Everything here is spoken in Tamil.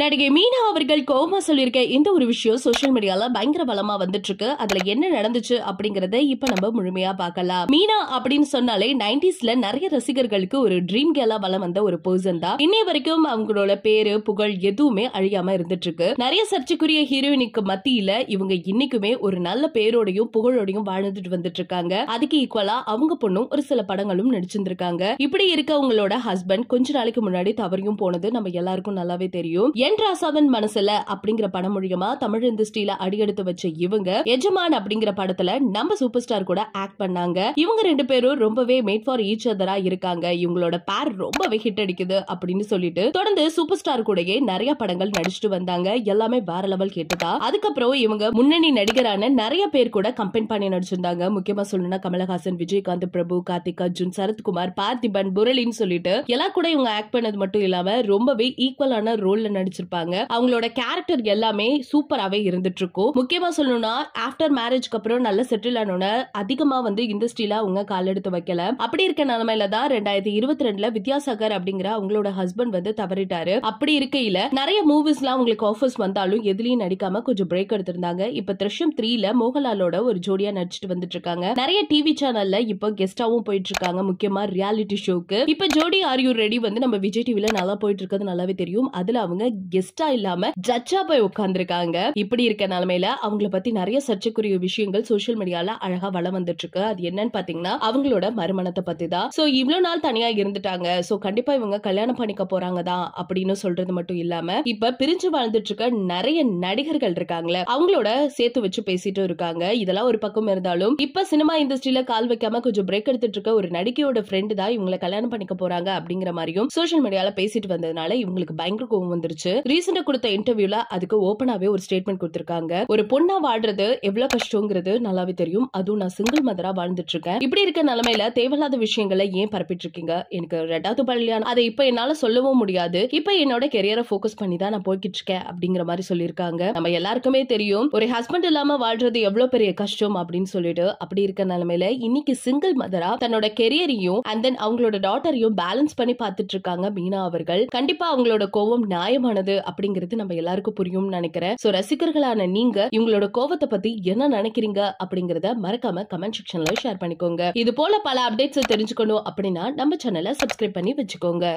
நடிகை மீனா அவர்கள் கோமா சொல்லியிருக்க இந்த ஒரு விஷயம் சோஷியல் மீடியால பயங்கர பலமா வந்துட்டு இருக்கு அதுல என்ன நடந்துச்சு அப்படிங்கறத இப்ப நம்ம முழுமையா பார்க்கலாம் மீனா அப்படின்னு சொன்னாலே நைன்டிஸ்ல நிறைய ரசிகர்களுக்கு ஒரு ட்ரீம் கேலா பலம் வந்த ஒரு பர்சன் தான் இன்னைய வரைக்கும் அவங்களோட பேரு புகழ் எதுவுமே அழியாம இருந்துட்டு இருக்கு நிறைய சர்ச்சைக்குரிய ஹீரோயினுக்கு மத்தியில இவங்க இன்னைக்குமே ஒரு நல்ல பேரோடையும் புகழோடையும் வாழ்ந்துட்டு வந்துட்டு இருக்காங்க அதுக்கு ஈக்குவலா அவங்க பொண்ணும் ஒரு சில படங்களும் நடிச்சிருந்திருக்காங்க இப்படி இருக்க அவங்களோட ஹஸ்பண்ட் கொஞ்ச நாளைக்கு முன்னாடி தவறியும் போனது நம்ம எல்லாருக்கும் நல்லாவே தெரியும் என் ராசாவின் மனசுல அப்படிங்கிற படம் மூலியமா தமிழ் இண்டஸ்ட்ரியில அடியெடுத்து வச்ச இவங்க எஜமான் அப்படிங்கிற படத்துல நம்ம சூப்பர் ஸ்டார் கூட ஆக்ட் பண்ணாங்க இவங்க ரெண்டு பேரும் ரொம்பவே மேட் ஃபார் ஈச் அதரா இருக்காங்க இவங்களோட பேர் ரொம்பவே ஹிட் அடிக்குது அப்படின்னு சொல்லிட்டு தொடர்ந்து சூப்பர் ஸ்டார் கூடயே நிறைய படங்கள் நடிச்சுட்டு வந்தாங்க எல்லாமே வேற லெவல் கேட்டுதா அதுக்கப்புறம் இவங்க முன்னணி நடிகரான நிறைய பேர் கூட கம்பெயின் பண்ணி நடிச்சிருந்தாங்க முக்கியமா சொல்லணும்னா கமலஹாசன் விஜயகாந்த் பிரபு கார்த்திக் அர்ஜுன் சரத்குமார் பார்த்திபன் புரளின்னு சொல்லிட்டு எல்லாம் கூட இவங்க ஆக்ட் பண்ணது மட்டும் இல்லாம ரொம்பவே ஈக்குவலான ரோல்ல நடிச்சு வச்சிருப்பாங்க அவங்களோட கேரக்டர் எல்லாமே சூப்பராகவே இருந்துட்டு இருக்கும் முக்கியமாக சொல்லணும்னா ஆஃப்டர் மேரேஜ்க்கு அப்புறம் நல்ல செட்டில் ஆனோன்னு அதிகமாக வந்து இண்டஸ்ட்ரியில் அவங்க எடுத்து வைக்கல அப்படி இருக்க நிலமையில தான் ரெண்டாயிரத்தி இருபத்தி ரெண்டுல வித்யாசாகர் அப்படிங்கிற அவங்களோட ஹஸ்பண்ட் வந்து தவறிட்டாரு அப்படி இருக்கையில நிறைய மூவிஸ்லாம் அவங்களுக்கு ஆஃபர்ஸ் வந்தாலும் எதுலையும் நடிக்காம கொஞ்சம் பிரேக் எடுத்திருந்தாங்க இப்ப திருஷம் த்ரீல மோகன்லாலோட ஒரு ஜோடியா நடிச்சிட்டு வந்துட்டு இருக்காங்க நிறைய டிவி சேனல்ல இப்ப கெஸ்டாவும் போயிட்டு இருக்காங்க முக்கியமா ரியாலிட்டி ஷோக்கு இப்ப ஜோடி ஆர் யூ ரெடி வந்து நம்ம விஜய் டிவில நல்லா போயிட்டு இருக்கிறது நல்லாவே தெரியும் அதுல அவங்க கெஸ்டா இல்லாம ஜட்ஜா போய் உட்கார்ந்துருக்காங்க இப்படி இருக்க நிலைமையில அவங்கள பத்தி நிறைய சர்ச்சைக்குரிய விஷயங்கள் சோசியல் மீடியால அழகா வளம் வந்துட்டு இருக்கு அது என்னன்னு பாத்தீங்கன்னா அவங்களோட மறுமணத்தை பத்தி தான் சோ இவ்வளவு நாள் தனியா இருந்துட்டாங்க சோ கண்டிப்பா இவங்க கல்யாணம் பண்ணிக்க போறாங்க தான் அப்படின்னு சொல்றது மட்டும் இல்லாம இப்ப பிரிஞ்சு வாழ்ந்துட்டு இருக்க நிறைய நடிகர்கள் இருக்காங்களே அவங்களோட சேர்த்து வச்சு பேசிட்டு இருக்காங்க இதெல்லாம் ஒரு பக்கம் இருந்தாலும் இப்ப சினிமா இண்டஸ்ட்ரியில கால் வைக்காம கொஞ்சம் பிரேக் எடுத்துட்டு இருக்க ஒரு நடிகையோட ஃப்ரெண்டு தான் இவங்களை கல்யாணம் பண்ணிக்க போறாங்க அப்படிங்கிற மாதிரியும் சோசியல் மீடியால பேசிட்டு வந்ததுனால இவங்களுக்கு பயங்கர கோவம் வந்துருச்சு ரீசெண்டா கொடுத்த இன்டர்வியூல அதுக்கு ஓப்பனாவே ஒரு ஸ்டேட்மெண்ட் கொடுத்திருக்காங்க ஒரு பொண்ணா வாழ்றது எவ்வளவு கஷ்டங்கிறது நல்லாவே தெரியும் அதுவும் நான் சிங்கிள் மதரா வாழ்ந்துட்டு இருக்கேன் இப்படி இருக்க நிலைமையில தேவையில்லாத விஷயங்களை ஏன் பரப்பிட்டு இருக்கீங்க எனக்கு ரெண்டாவது பள்ளியான அதை இப்ப என்னால சொல்லவும் முடியாது இப்ப என்னோட கெரியரை போக்கஸ் பண்ணி தான் நான் போய்கிட்டு இருக்கேன் அப்படிங்கிற மாதிரி சொல்லியிருக்காங்க நம்ம எல்லாருக்குமே தெரியும் ஒரு ஹஸ்பண்ட் இல்லாம வாழ்றது எவ்வளவு பெரிய கஷ்டம் அப்படின்னு சொல்லிட்டு அப்படி இருக்க நிலைமையில இன்னைக்கு சிங்கிள் மதரா தன்னோட கெரியரையும் அண்ட் தென் அவங்களோட டாட்டரையும் பேலன்ஸ் பண்ணி பார்த்துட்டு இருக்காங்க மீனா அவர்கள் கண்டிப்பா அவங்களோட கோவம் நியாயமானது கூடாது அப்படிங்கிறது நம்ம எல்லாருக்கும் புரியும் நினைக்கிறேன் சோ ரசிகர்களான நீங்க இவங்களோட கோவத்தை பத்தி என்ன நினைக்கிறீங்க அப்படிங்கறத மறக்காம கமெண்ட் செக்ஷன்ல ஷேர் பண்ணிக்கோங்க இது போல பல அப்டேட்ஸ் தெரிஞ்சுக்கணும் அப்படின்னா நம்ம சேனலை சப்ஸ்கிரைப் பண்ணி வச்சுக்கோங்க